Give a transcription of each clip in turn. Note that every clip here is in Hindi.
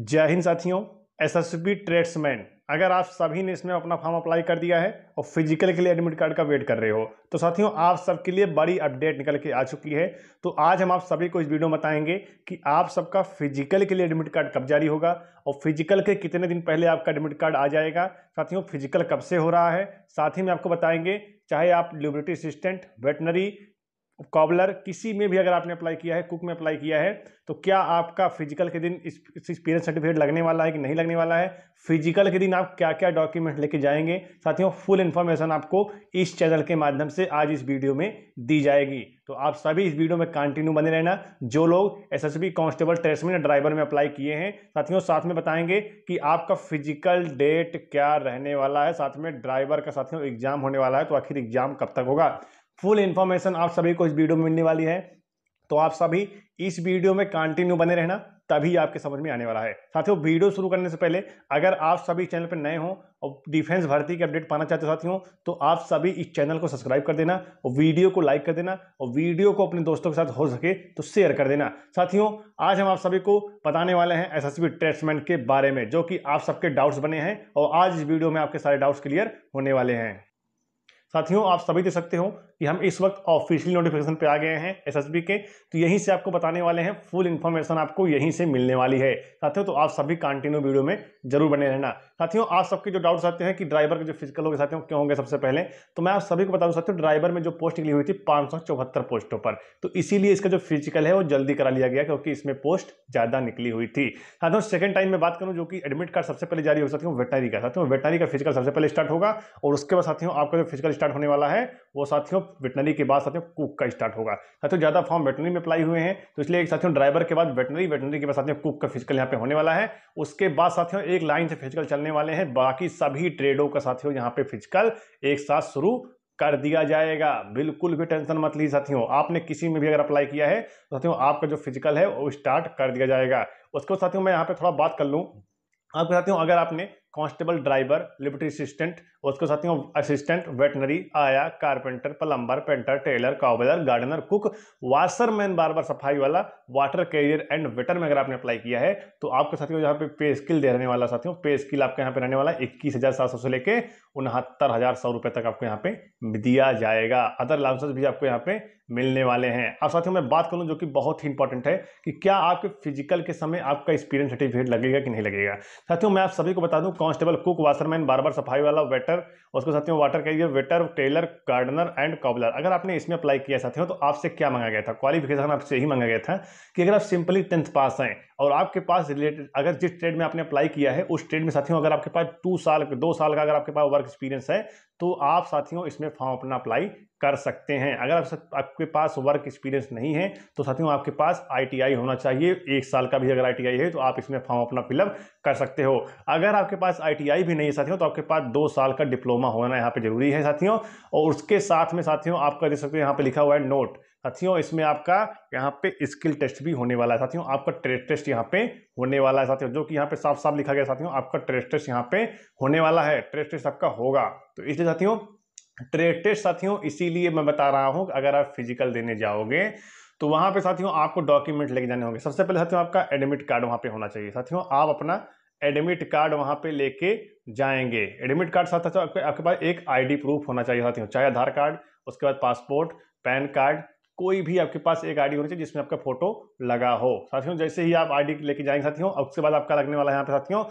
जय हिंद साथियों एस एस बी ट्रेड्समैन अगर आप सभी ने इसमें अपना फॉर्म अप्लाई कर दिया है और फिजिकल के लिए एडमिट कार्ड का वेट कर रहे हो तो साथियों आप सबके लिए बड़ी अपडेट निकल के आ चुकी है तो आज हम आप सभी को इस वीडियो में बताएंगे कि आप सबका फिजिकल के लिए एडमिट कार्ड कब जारी होगा और फिजिकल के कितने दिन पहले आपका एडमिट कार्ड आ जाएगा साथियों फिजिकल कब से हो रहा है साथ ही में आपको बताएंगे चाहे आप ल्यूबरिटी असिस्टेंट वेटनरी कॉबलर किसी में भी अगर आपने अप्लाई किया है कुक में अप्लाई किया है तो क्या आपका फिजिकल के दिन इस एक्सपीरियंस सर्टिफिकेट लगने वाला है कि नहीं लगने वाला है फिजिकल के दिन आप क्या क्या डॉक्यूमेंट लेके जाएंगे साथियों फुल इन्फॉर्मेशन आपको इस चैनल के माध्यम से आज इस वीडियो में दी जाएगी तो आप सभी इस वीडियो में कंटिन्यू बने रहना जो लोग S S B constable tradesman driver में अप्लाई किए हैं साथियों साथ में बताएंगे कि आपका फिजिकल डेट क्या रहने वाला है साथ में ड्राइवर का साथियों एग्जाम होने वाला है तो आखिर एग्जाम कब तक होगा फुल इन्फॉर्मेशन आप सभी को इस वीडियो में मिलने वाली है तो आप सभी इस वीडियो में कंटिन्यू बने रहना तभी आपके समझ में आने वाला है साथियों वीडियो शुरू करने से पहले अगर आप सभी चैनल पर नए हों और डिफेंस भर्ती के अपडेट पाना चाहते साथियों तो आप सभी इस चैनल को सब्सक्राइब कर देना और वीडियो को लाइक कर देना और वीडियो को अपने दोस्तों के साथ हो सके तो शेयर कर देना साथियों आज हम आप सभी को बताने वाले हैं एस एस बी के बारे में जो कि आप सबके डाउट्स बने हैं और आज इस वीडियो में आपके सारे डाउट्स क्लियर होने वाले हैं साथियों आप सभी देख सकते हो कि हम इस वक्त ऑफिशियल नोटिफिकेशन पे आ गए हैं एसएसबी के तो यहीं से आपको बताने वाले हैं फुल इन्फॉर्मेशन आपको यहीं से मिलने वाली है साथियों तो आप सभी कंटिन्यू वीडियो में जरूर बने रहना साथियों आप सबके जो डाउट्स आते हैं कि ड्राइवर के जो फिजिकल होंगे साथियों क्यों होंगे सबसे पहले तो मैं आप सभी को बता दूँ साथियों ड्राइवर में जो पोस्ट निकली हुई थी पाँच पोस्टों पर तो इसीलिए इसका जो फिजिकल है वो जल्दी करा लिया गया क्योंकि इसमें पोस्ट ज़्यादा निकली हुई थी साथियों सेकंड टाइम में बात करूँ जो कि एडमिट कार्ड सबसे पहले जारी हो सकती हूँ वेटनरी का साथियों वेटनरी का फिजिकल सबसे पहले स्टार्ट होगा और उसके बाद साथियों आपका जो फिजिकल स्टार्ट होने वाला है वो साथियों वेटनरी के बाद साथियों कुक का स्टार्ट होगा साथियों ज़्यादा फॉर्म वेटनरी में अप्लाई हुए हैं तो इसलिए एक साथियों ड्राइवर के बाद वेटनरी वेटनरी के बाद साथियों कुक का फिजिकल यहाँ पे होने वाला है उसके बाद साथियों एक लाइन से फिजिकल चलने वाले हैं बाकी सभी ट्रेडों का साथियों यहाँ पे फिजिकल एक साथ शुरू कर दिया जाएगा बिल्कुल भी टेंशन मत ली साथियों आपने किसी में भी अगर अप्लाई किया है तो साथियों आपका जो फिजिकल है वो स्टार्ट कर दिया जाएगा उसके बाद साथियों मैं यहाँ पे थोड़ा बात कर लूँ आपके साथियों अगर आपने कांस्टेबल ड्राइवर लिबर्टी असिस्टेंट उसके उसके साथियों असिस्टेंट वेटनरी आया carpenter plumber painter tailor cobbler gardener cook washerman barber सफाई वाला वाटर कैरियर एंड वेटर में अगर आपने अप्लाई किया है तो आपके साथियों यहाँ पे पे स्किल दे रहने वाला साथियों पे स्किल आपके यहाँ पे रहने वाला इक्कीस हज़ार सात सौ से लेके उनहत्तर हज़ार सौ रुपए तक आपको यहाँ पे दिया जाएगा अदर लाउंसेज भी आपको यहाँ पे मिलने वाले हैं अब साथियों मैं बात करूं जो कि बहुत ही इंपॉर्टेंट है कि क्या आपके फिजिकल के समय आपका एक्सपीरियंस सर्टिफिकेट लगेगा कि नहीं लगेगा साथियों मैं आप सभी को बता दूं कांस्टेबल कुक वाशरमैन बारबर सफाई वाला वेटर उसके में वाटर कहिए waiter tailor gardener and cobbler अगर आपने इसमें अप्लाई किया साथियों तो आपसे क्या मांगा गया था क्वालिफिकेशन आपसे यही मांगा गया था कि अगर आप सिंपली टेंथ पास हैं और आपके पास रिलेटेड अगर जिस ट्रेड में आपने अप्लाई किया है उस ट्रेड में साथियों अगर आपके पास टू साल दो साल का अगर आपके पास वर्क एक्सपीरियंस है तो आप साथियों इसमें फॉर्म अपना अप्लाई कर सकते हैं अगर आप सक, आपके पास वर्क एक्सपीरियंस नहीं है तो साथियों आपके पास आईटीआई होना चाहिए एक साल का भी अगर आईटीआई है तो आप इसमें फॉर्म अपना फिलअप कर सकते हो अगर आपके पास आईटीआई भी नहीं है साथियों तो आपके पास दो साल का डिप्लोमा होना यहाँ पर जरूरी है साथियों और उसके साथ में साथियों आपका देख सकते हो यहाँ पर लिखा हुआ है नोट साथियों इसमें आपका यहाँ पे स्किल टेस्ट भी होने वाला है साथियों आपका ट्रेड टेस्ट यहाँ पे होने वाला है साथियों जो कि यहाँ पे साफ साफ लिखा गया साथियों आपका ट्रेड टेस्ट यहाँ पे होने वाला है ट्रेड टेस्ट आपका होगा तो इसलिए साथियों ट्रेटेड साथियों इसीलिए मैं बता रहा हूँ अगर आप फिजिकल देने जाओगे तो वहाँ पे साथियों आपको डॉक्यूमेंट लेके जाने होंगे सबसे पहले साथियों आपका एडमिट कार्ड वहाँ पे होना चाहिए साथियों आप अपना एडमिट कार्ड वहाँ पे लेके जाएंगे एडमिट कार्ड साथ साथ आपके आपके पास एक आईडी प्रूफ होना चाहिए साथियों चाहे आधार कार्ड उसके बाद पासपोर्ट पैन कार्ड कोई भी आपके पास एक आईडी होनी चाहिए जिसमें आपका फोटो लगा हो साथियों जैसे ही आप आईडी लेके जाएंगे साथियों उसके बाद आपका लगने वाला है यहाँ पे साथियों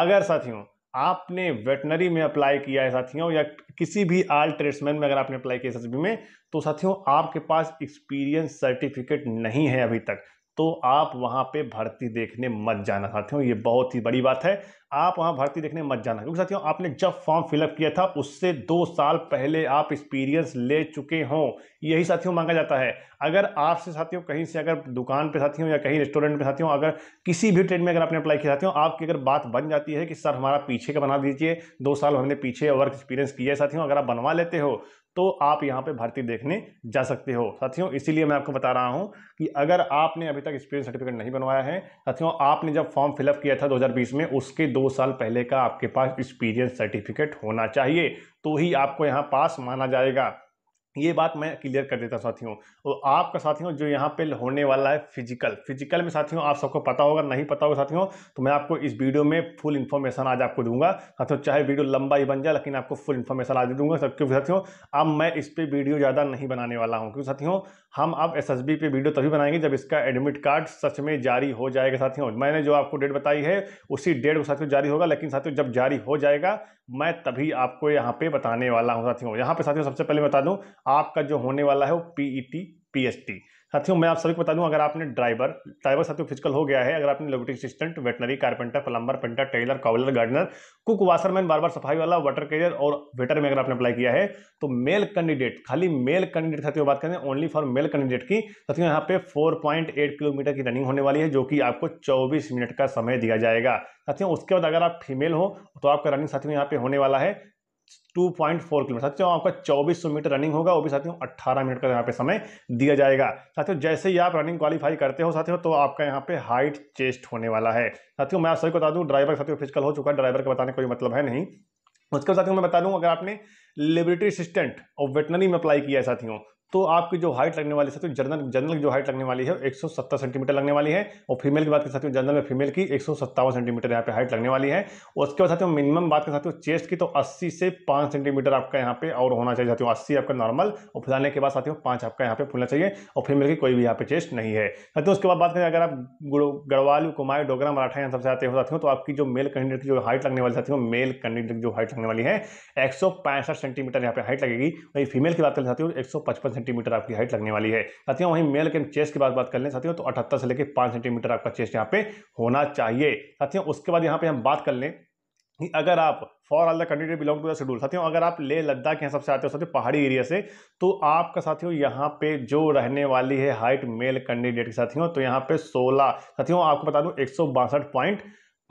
अगर साथियों आपने वेटनरी में अप्लाई किया है साथियों या किसी भी आल ट्रेड्समैन में अगर आपने अप्लाई किया एस में तो साथियों आपके पास एक्सपीरियंस सर्टिफिकेट नहीं है अभी तक तो आप वहां पे भर्ती देखने मत जाना साथियों ये बहुत ही बड़ी बात है आप वहाँ भर्ती देखने मत जाना क्योंकि साथियों आपने जब फॉर्म फिलअप किया था उससे दो साल पहले आप एक्सपीरियंस ले चुके हों यही साथियों मांगा जाता है अगर आपसे साथियों कहीं से अगर दुकान पे साथियों या कहीं रेस्टोरेंट पे साथियों अगर किसी भी ट्रेड में अगर आपने अप्लाई किया साथियों आपकी अगर बात बन जाती है कि सर हमारा पीछे का बना दीजिए दो साल हमने पीछे वर्क एक्सपीरियंस किया है साथियों अगर आप बनवा लेते हो तो आप यहाँ पे भर्ती देखने जा सकते हो साथियों इसीलिए मैं आपको बता रहा हूँ कि अगर आपने अभी तक एक्सपीरियंस सर्टिफिकेट नहीं बनवाया है साथियों आपने जब फॉर्म फिलअप किया था 2020 में उसके दो दो साल पहले का आपके पास एक्सपीरियंस सर्टिफिकेट होना चाहिए तो ही आपको यहाँ पास माना जाएगा ये बात मैं क्लियर कर देता साथियों और तो आपका साथियों जो यहाँ पे होने वाला है फिजिकल फिजिकल में साथियों आप सबको पता होगा नहीं पता होगा साथियों तो मैं आपको इस वीडियो में फुल इन्फॉर्मेशन आज आपको दूंगा साथियों चाहे वीडियो लंबा ही बन जाए लेकिन आपको फुल इन्फॉर्मेशन आज दूंगा सबके साथियों अब मैं इस पर वीडियो ज़्यादा नहीं बनाने वाला हूँ क्योंकि साथियों हम अब एस पे वीडियो तभी बनाएंगे जब इसका एडमिट कार्ड सच में जारी हो जाएगा साथियों मैंने जो आपको डेट बताई है उसी डेट को साथियों जारी होगा लेकिन साथियों जब जारी हो जाएगा मैं तभी आपको यहाँ पे बताने वाला हूँ साथियों यहाँ पे साथियों सबसे पहले बता दूँ आपका जो होने वाला है वो टी पीएचटी साथियों मैं आप सभी को बता दूं अगर आपने ड्राइवर ड्राइवर साथियों फिजिकल हो गया है अगर आपने laboratory assistant veterinary carpenter plumber painter tailor cobbler gardener cook washerman barber सफाई वाला वाटर कैरियर और वेटर में अगर आपने अप्लाई किया है तो मेल कैंडिडेट खाली मेल कैंडिडेट साथियों बात करें ओनली फॉर मेल कैंडिडेट की साथियों यहाँ पे फोर किलोमीटर की रनिंग होने वाली है जो कि आपको चौबीस मिनट का समय दिया जाएगा साथियों उसके बाद अगर आप फीमेल हो तो आपका रनिंग साथियों यहाँ पे होने वाला है टू पॉइंट फोर किलोमीटर साथियों आपका चौबीस सौ मीटर रनिंग होगा वो भी साथियों अट्ठारह मिनट का यहाँ पे समय दिया जाएगा साथियों जैसे ही आप रनिंग क्वालिफाई करते हो साथियों तो आपका यहाँ पे हाइट चेस्ट होने वाला है साथियों मैं आप सभी को बता दूँ ड्राइवर साथियों फिजिकल हो चुका है ड्राइवर का बताने कोई मतलब है नहीं उसके साथियों मैं बता दूँ अगर आपने लेबोरेटरी असिस्टेंट और वेटनरी में अप्लाई किया है साथियों तो आपकी जो हाइट लगने वाली साथियों जनरल जनरल की जो हाइट लगने वाली है एक सेंटीमीटर लगने वाली है और फीमेल की बात कर साथियों जनरल में फीमेल की एक सेंटीमीटर यहाँ पे हाइट लगने वाली है उसके बाद साथियों मिनिमम बात कर साथियों चेस्ट की तो अस्सी से 5 सेंटीमीटर आपका यहाँ पे और होना चाहिए साथियों अस्सी आपका नॉर्मल और फुलाने के बाद साथियों पाँच आपका यहाँ पे फूलना चाहिए और फीमेल की कोई भी यहाँ पे चेस्ट नहीं है साथियों उसके बाद बात करें अगर आप गढ़वाल कुमारी डोगरा मराठा यहाँ सबसे आते हो साथियों तो आपकी जो मेल कैंडिडेट की जो हाइट लगने वाली साथियों मेल कैंडिडेट जो हाइट लगने वाली है एक सेंटीमीटर यहाँ पे हाइट लगेगी वही फीमेल की बात करें साथियों एक सेंटीमीटर आपकी हाइट लगने वाली है साथियों वहीं मेल के चेस्ट की बात बात कर लें साथियों तो अठहत्तर से लेकर पाँच सेंटीमीटर आपका चेस्ट यहाँ पे होना चाहिए साथियों उसके बाद यहाँ पे हम बात कर लें अगर आप for all the country belong to the schedule साथियों अगर आप ले लद्दाख के हिसाब से आते हो साथियों पहाड़ी एरिया से तो आपका साथियों यहाँ पे जो रहने वाली है हाइट मेल कैंडिडेट के साथियों तो यहाँ पे 16 साथियों आपको बता दूँ एक सौ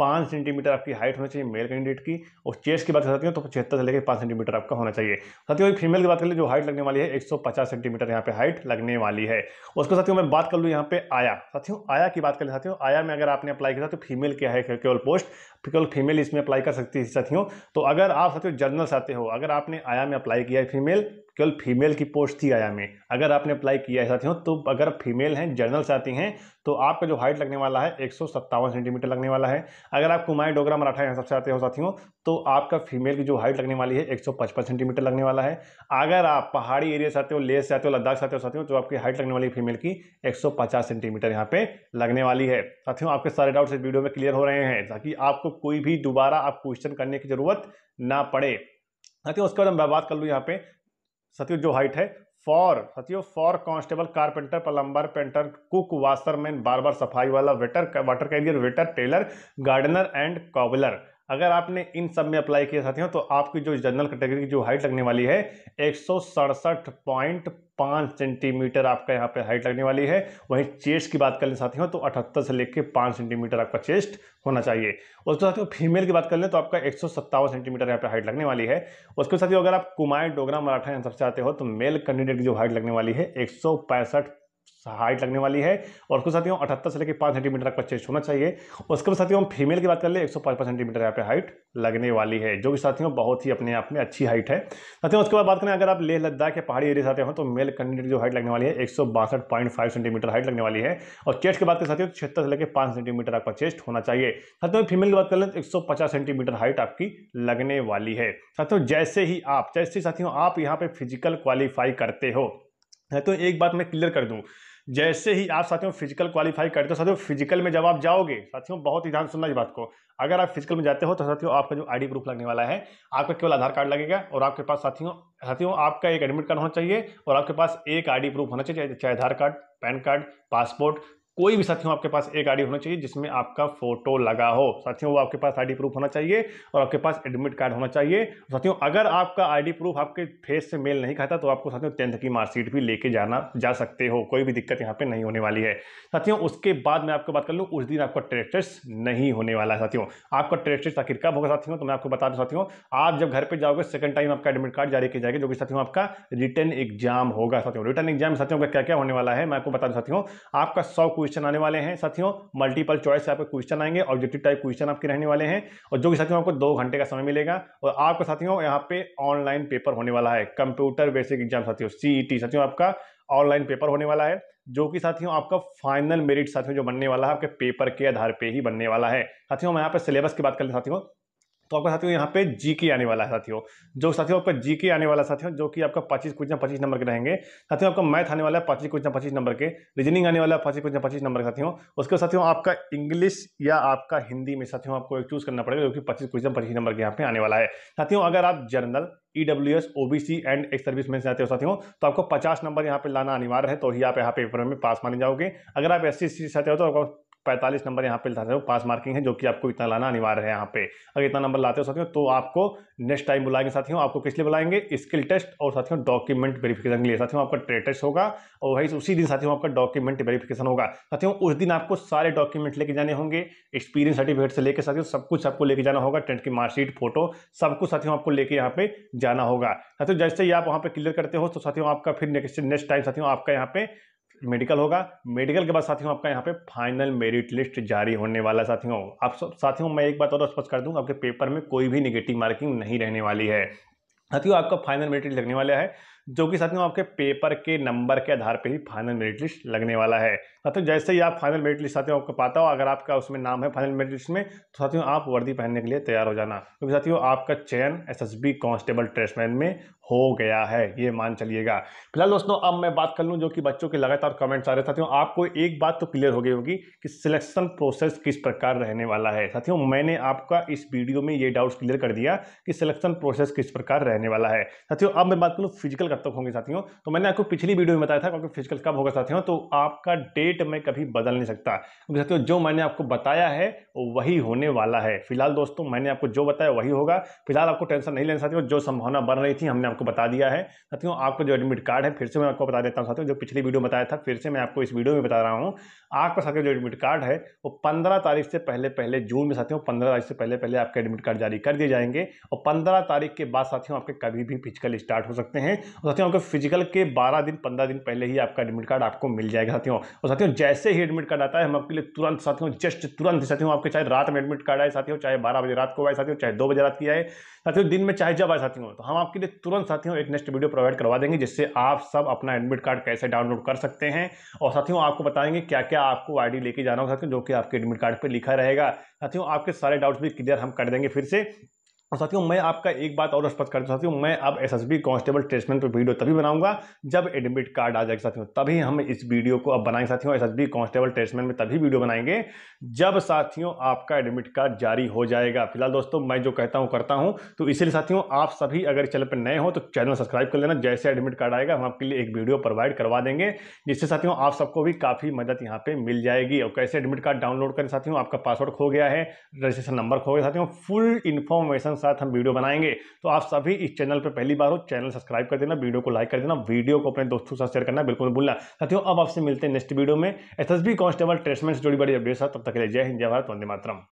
पाँच सेंटीमीटर आपकी हाइट होनी चाहिए मेल कैंडिडेट की और चेस्ट की बात करते हैं हो तो पचहत्तर से लेकर पाँच सेंटीमीटर आपका होना चाहिए साथियों वही फीमेल की बात कर ले जो हाइट लगने वाली है 150 सेंटीमीटर यहाँ पे हाइट लगने वाली है उसके साथियों मैं बात कर लूँ यहाँ पे आया साथियों आया की बात कर ले साथियों आया में अगर आपने अप्लाई किया तो फीमेल क्या है केवल पोस्ट केवल फीमेल इसमें अप्लाई कर सकती है साथियों तो अगर आप साथियों जनरल आते हो अगर आपने आया में अप्लाई किया है फीमेल केवल फीमेल की पोस्ट थी आया में अगर आपने अप्लाई किया है साथियों तो अगर फीमेल हैं जनरल से आती हैं तो आपका जो हाइट लगने वाला है एक सेंटीमीटर लगने वाला है अगर आप कुमाई डोगरा मराठा यहाँ सबसे आते हो साथियों तो आपका फीमेल की जो हाइट लगने वाली है एक सेंटीमीटर लगने वाला है अगर आप पहाड़ी एरिया से आते हो लेह से आते हो लद्दाख से आते हो साथियों तो आपकी हाइट लगने वाली फीमेल की एक सेंटीमीटर यहाँ पे लगने वाली है साथियों आपके सारे डाउट्स इस वीडियो में क्लियर हो रहे हैं ताकि आपको कोई भी दोबारा आप क्वेश्चन करने की जरूरत ना पड़े साथियों उसके बाद हम बात कर लूँ यहाँ पे सत्यु जो हाइट है फॉर सतियों for constable carpenter plumber painter cook washerman barber सफाई वाला waiter water carrier waiter tailor gardener and cobbler अगर आपने इन सब में अप्लाई किया साथियों तो आपकी जो जनरल कैटेगरी की जो हाइट लगने वाली है एक पाँच सेंटीमीटर आपका यहाँ पे हाइट लगने वाली है वहीं चेस्ट की बात कर लें साथियों तो अठहत्तर से लेकर पाँच सेंटीमीटर आपका चेस्ट होना चाहिए उसके तो साथियों फीमेल की बात कर लें तो आपका एक सेंटीमीटर यहाँ पे हाइट लगने वाली है उसके साथियों अगर आप कुमार डोगरा मराठा यहाँ सबसे आते हो तो मेल कैंडिडेट की जो हाइट लगने वाली है एक हाइट लगने वाली है और उसके साथियों अठहत्तर से लेकर पाँच सेंटीमीटर तक चेस्ट होना चाहिए उसके बाद साथियों फीमेल की बात कर ले एक सौ सेंटीमीटर यहाँ पे हाइट लगने वाली है जो कि साथियों बहुत ही अपने आप में अच्छी हाइट है साथियों उसके बाद बात करें अगर आप लेह लद्दाख के पहाड़ी एरिया आते हो तो मेल कैंडिडेट जो हाइट लगने वाली है एक सेंटीमीटर हाइट लगने वाली है और चेस्ट की बात करें साथियों छिहत्तर से लेकर पाँच सेंटीमीटर आपका चेस्ट होना चाहिए साथियों फीमेल की बात कर लें एक सेंटीमीटर हाइट आपकी लगने वाली है साथियों जैसे ही आप जैसे साथियों आप यहाँ पे फिजिकल क्वालिफाई करते हो तो एक बात मैं क्लियर कर दूँ जैसे ही आप साथियों फिजिकल क्वालिफाई करते हो साथियों फिजिकल में जब आप जाओगे साथियों बहुत ही ध्यान सुनना इस बात को अगर आप फिजिकल में जाते हो तो साथियों आपका जो आईडी प्रूफ लगने वाला है आपका केवल आधार कार्ड लगेगा और आपके पास साथियों साथियों आपका एक एडमिट कार्ड होना चाहिए और आपके पास एक आई प्रूफ होना चाहिए चाहे Aadhaar card PAN card passport कोई भी साथियों आपके पास एक आईडी होना चाहिए जिसमें आपका फोटो लगा हो साथियों वो आपके पास आईडी प्रूफ होना चाहिए और आपके पास एडमिट कार्ड होना चाहिए साथियों अगर आपका आईडी प्रूफ आपके फेस से मेल नहीं खाता तो आपको साथियों टेंथ की मार्कशीट भी लेके जाना जा सकते हो कोई भी दिक्कत यहाँ पर नहीं होने वाली है साथियों उसके बाद मैं आपको बात कर लूँ उस दिन आपका ट्रेड नहीं होने वाला है साथियों आपका ट्रेड आखिर कब होगा साथियों तो मैं आपको बता दूँ साथियों आप जब घर पर जाओगे सेकंड टाइम आपका एडमिट कार्ड जारी किया जाएगा जो कि साथियों आपका रिटर्न एग्जाम होगा साथियों रिटर्न एग्जाम साथियों का क्या क्या होने वाला है मैं आपको बता दूँ साथियों आपका सौ क्वेश्चन क्वेश्चन आने वाले हैं साथियों मल्टीपल चॉइस आपके क्वेश्चन आएंगे ऑब्जेक्टिव टाइप क्वेश्चन आपके रहने वाले हैं और जो कि साथियों आपको दो घंटे का समय मिलेगा और आपका साथियों यहाँ पे ऑनलाइन पेपर होने वाला है कंप्यूटर बेसिक एग्जाम साथियों सीई e साथियों आपका ऑनलाइन पेपर होने वाला है जो कि साथियों आपका फाइनल मेरिट साथियों जो बनने वाला है आपके पेपर के आधार पे ही बनने वाला है साथियों हम यहाँ पे सिलेबस की बात कर हैं साथियों तो आपका साथियों यहाँ पे जी के आने वाला है साथियों जो साथियों आपका जी के आने वाला साथियों जो कि आपका पच्चीस क्वेश्चन पच्चीस नंबर के रहेंगे साथियों आपका मैथ आने वाला है पच्चीस क्वेश्चन पच्चीस नंबर के रीजनिंग आने वाला है पच्चीस क्वेश्चन पच्चीस नंबर के साथियों उसके साथियों आपका इंग्लिश या आपका हिंदी में साथियों आपको एक चूज करना पड़ेगा जो कि पच्चीस क्वेश्चन पच्चीस नंबर के यहाँ पे आने वाला है साथियों अगर आप general E W S O B C and ex service में चाहते हो साथियों तो आपको पचास नंबर यहाँ पे लाना अनिवार्य है तो ही आप यहाँ पेपर में पास माने जाओगे अगर आप एस सी सी से आते हो तो आपको पैंतालीस नंबर यहाँ पे लाते हो पास मार्किंग है जो कि आपको इतना लाना अनिवार्य है यहाँ पे अगर इतना नंबर लाते हो साथियों तो आपको नेक्स्ट टाइम बुलाएंगे साथियों आपको किस लिए बुलाएंगे स्किल टेस्ट और साथियों डॉक्यूमेंट वेरिफिकेशन के लिए साथियों आपका ट्रेड टेस्ट होगा और वही उसी दिन साथियों आपका डॉक्यूमेंट वेरिफिकेशन होगा साथियों उस दिन आपको सारे डॉक्यूमेंट लेके जाने होंगे एक्सपीरियंस सर्टिफिकेट से लेकर साथियों सब कुछ आपको लेके जाना होगा टेंट की मार्कशीट फोटो सब कुछ साथियों आपको लेके यहाँ पे जाना होगा साथियों जैसे ही आप वहाँ पे क्लियर करते हो तो साथियों आपका फिर नेक्स्ट नेक्स्ट टाइम साथियों आपका यहाँ पे मेडिकल होगा मेडिकल के बाद साथियों आपका यहाँ पे फाइनल मेरिट लिस्ट जारी होने वाला साथियों आप साथियों मैं एक बात और स्पष्ट कर दूँ आपके पेपर में कोई भी निगेटिव मार्किंग नहीं रहने वाली है साथियों आपका फाइनल मेरिट लिस्ट लगने वाला है जो कि साथियों आपके पेपर के नंबर के आधार पर ही फाइनल मेरिट लिस्ट लगने वाला है साथियों जैसे ही आप फाइनल मेरिट लिस्ट साथियों आपको पाता हो अगर आपका उसमें नाम है फाइनल मेरिट लिस्ट में तो साथियों आप वर्दी पहनने के लिए तैयार हो जाना क्योंकि तो साथियों आपका चयन S S B constable tradesman में हो गया है ये मान चलिएगा फिलहाल दोस्तों अब मैं बात कर लूँ जो कि बच्चों के लगातार कमेंट्स आ रहे साथियों आपको एक बात तो क्लियर हो गई होगी कि सिलेक्शन प्रोसेस किस प्रकार रहने वाला है साथियों मैंने आपका इस वीडियो में ये डाउट्स क्लियर कर दिया कि सिलेक्शन प्रोसेस किस प्रकार रहने वाला है साथियों अब मैं बात करूँ फिजिकल कब तक होंगे साथियों तो मैंने आपको पिछली वीडियो में बताया था क्योंकि फिजिकल कब होगा साथियों तो आपका डेट मैं कभी बदल नहीं सकता क्योंकि साथियों जो मैंने आपको बताया है वही होने वाला है फिलहाल दोस्तों मैंने आपको जो बताया वही होगा फिलहाल आपको टेंशन नहीं लेना साथियों जो संभावना बन रही थी हमने आपको आपको बता दिया है साथियों आपको जो एडमिट कार्ड है फिर से मैं आपको बता देता हूँ साथियों जो पिछली वीडियो बताया था फिर से मैं आपको इस वीडियो में बता रहा हूँ आपका साथियों जो एडमिट कार्ड है वो पंद्रह तारीख से पहले पहले जून में साथियों पंद्रह तारीख से पहले पहले आपके एडमिट कार्ड जारी कर दिए जाएंगे और पंद्रह तारीख के बाद साथियों आपके कभी भी फिजिकल स्टार्ट हो सकते हैं और साथियों आपके फिजिकल के बारह दिन पंद्रह दिन पहले ही आपका एडमिट कार्ड आपको मिल जाएगा साथियों और साथियों जैसे ही एडमिट कार्ड आता है हम आपके लिए तुरंत साथियों जस्ट तुरंत साथियों आपके चाहे रात में एडमिट कार्ड आए साथियों चाहे बारह बजे रात को आए साथियों चाहे दो बजे रात की आए साथियों दिन में चाहे जब आए साथियों तो हम आपके लिए तुरंत दोस्तों साथियों एक नेक्स्ट वीडियो प्रोवाइड करवा देंगे जिससे आप सब अपना एडमिट कार्ड कैसे डाउनलोड कर सकते हैं और साथियों आपको बताएंगे क्या क्या आपको आईडी लेके जाना होगा साथियों जो कि आपके एडमिट कार्ड पर लिखा रहेगा साथियों आपके सारे डाउट्स भी क्लियर हम कर देंगे फिर से और साथियों मैं आपका एक बात और स्पष्ट करता साथियों मैं अब S S B constable tradesman पर वीडियो तभी बनाऊंगा जब एडमिट कार्ड आ जाएगा साथियों तभी हम इस वीडियो को अब बनाएंगे साथियों S S B constable tradesman में तभी वीडियो बनाएंगे जब साथियों आपका एडमिट कार्ड जारी हो जाएगा फिलहाल दोस्तों मैं जो कहता हूँ करता हूँ तो इसीलिए साथियों आप सभी अगर चैनल पर नए हो तो चैनल सब्सक्राइब कर लेना जैसे एडमिट कार्ड आएगा हम आपके लिए एक वीडियो प्रोवाइड करवा देंगे जिससे साथियों आप सबको भी काफ़ी मदद यहाँ पर मिल जाएगी और कैसे एडमिट कार्ड डाउनलोड करें साथियों आपका पासवर्ड खो गया है रजिस्ट्रेशन नंबर खो गया साथियों फुल इन्फॉर्मेशन साथ हम वीडियो बनाएंगे तो आप सभी इस चैनल पर पहली बार हो चैनल सब्सक्राइब कर देना वीडियो को लाइक कर देना वीडियो को अपने दोस्तों साथ शेयर करना बिल्कुल भूलना साथियों अब आपसे मिलते हैं नेक्स्ट वीडियो में S S B constable tradesman जुड़ी बड़ी अपडेट तब तक के लिए जय हिंद जय भारत वंदे मातरम